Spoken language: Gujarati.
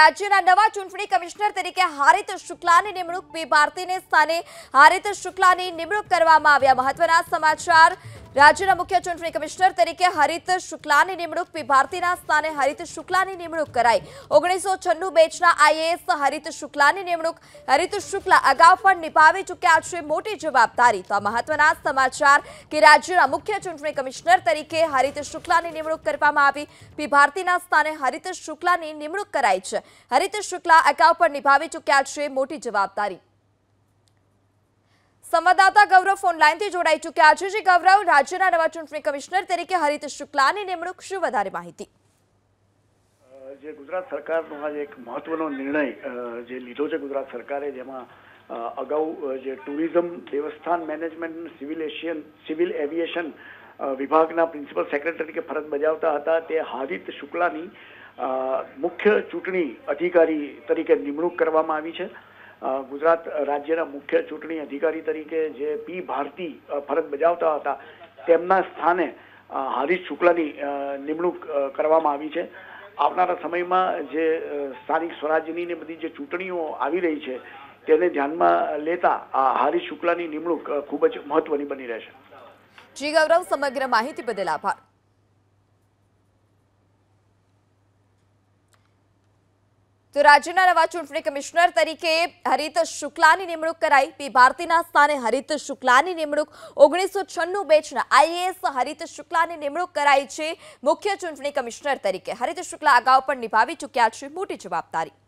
રાજ્યના નવા ચૂંટણી કમિશનર તરીકે હારિત શુક્લાની નિમણૂક પી ભારતીને સ્થાને હારિત શુક્લાની નિમણૂક કરવામાં આવ્યા મહત્વના સમાચાર રાજ્યના મુખ્ય ચૂંટણી કમિશનર તરીકે હરિત શુક્લાની નિમણૂક પી ભારતીના સ્થાને હરિત શુક્લાની નિમણૂક કરાઈ ઓગણીસો છન્નું બેચના આઈએએસ હરિત શુક્લાની નિમણૂક હરિત શુક્લા અગાઉ પણ નિભાવી ચૂક્યા છે મોટી જવાબદારી તો મહત્વના સમાચાર કે રાજ્યના મુખ્ય ચૂંટણી કમિશનર તરીકે હરિત શુક્લાની નિમણૂક કરવામાં આવી પી ભારતીના સ્થાને હરિત શુક્લાની નિમણૂક કરાઈ છે હરિત શુક્લા અગાઉ પણ નિભાવી ચૂક્યા છે મોટી જવાબદારી સંવાદદાતા ગૌરવ ફોન ફોનલાઈનથી જોડાઈ ચૂક્યા છે જે ગૌરવ રાજ્યના નવા ચૂંટણી કમિશનર તરીકે હરિત શુક્લાની નિમણૂક શું વધારે માહિતી જે ગુજરાત સરકારનો આજે એક મહત્વનો નિર્ણય જે લીધો છે ગુજરાત સરકારે જેમાં અગાઉ જે ટુરિઝમ દેવસ્થાન management civil Asian civil aviation વિભાગના પ્રિન્સિપલ સેક્રેટરી કે ફરજ બજાવતા હતા તે હારિત શુક્લાની મુખ્ય ચૂંટણી અધિકારી તરીકે નિમણૂક કરવામાં આવી છે ગુજરાત રાજ્યના મુખ્ય ચૂંટણી અધિકારી તરીકે જે પી ભારતી ફરજ બજાવતા હતા તેમના સ્થાને હરીશ શુક્લાની નિમણૂક કરવામાં આવી છે આવનારા સમયમાં જે સ્થાનિક સ્વરાજ્યની ને બધી જે ચૂંટણીઓ આવી રહી છે તેને ધ્યાનમાં લેતા આ હરીશ શુક્લાની નિમણૂક ખૂબ જ મહત્વની બની રહેશે જી ગૌરવ સમગ્ર માહિતી બદલ આભાર તો રાજ્યના નવા ચૂંટણી કમિશનર તરીકે હરિત શુક્લાની નિમણૂક કરાઈ પી ભારતીના સ્થાને હરિત શુક્લાની નિમણૂક ઓગણીસો છન્નું બેચના આઈએએસ હરિત શુક્લાની નિમણૂક કરાઈ છે મુખ્ય ચૂંટણી કમિશનર તરીકે હરિત શુક્લા અગાઉ પણ નિભાવી ચૂક્યા છે મોટી જવાબદારી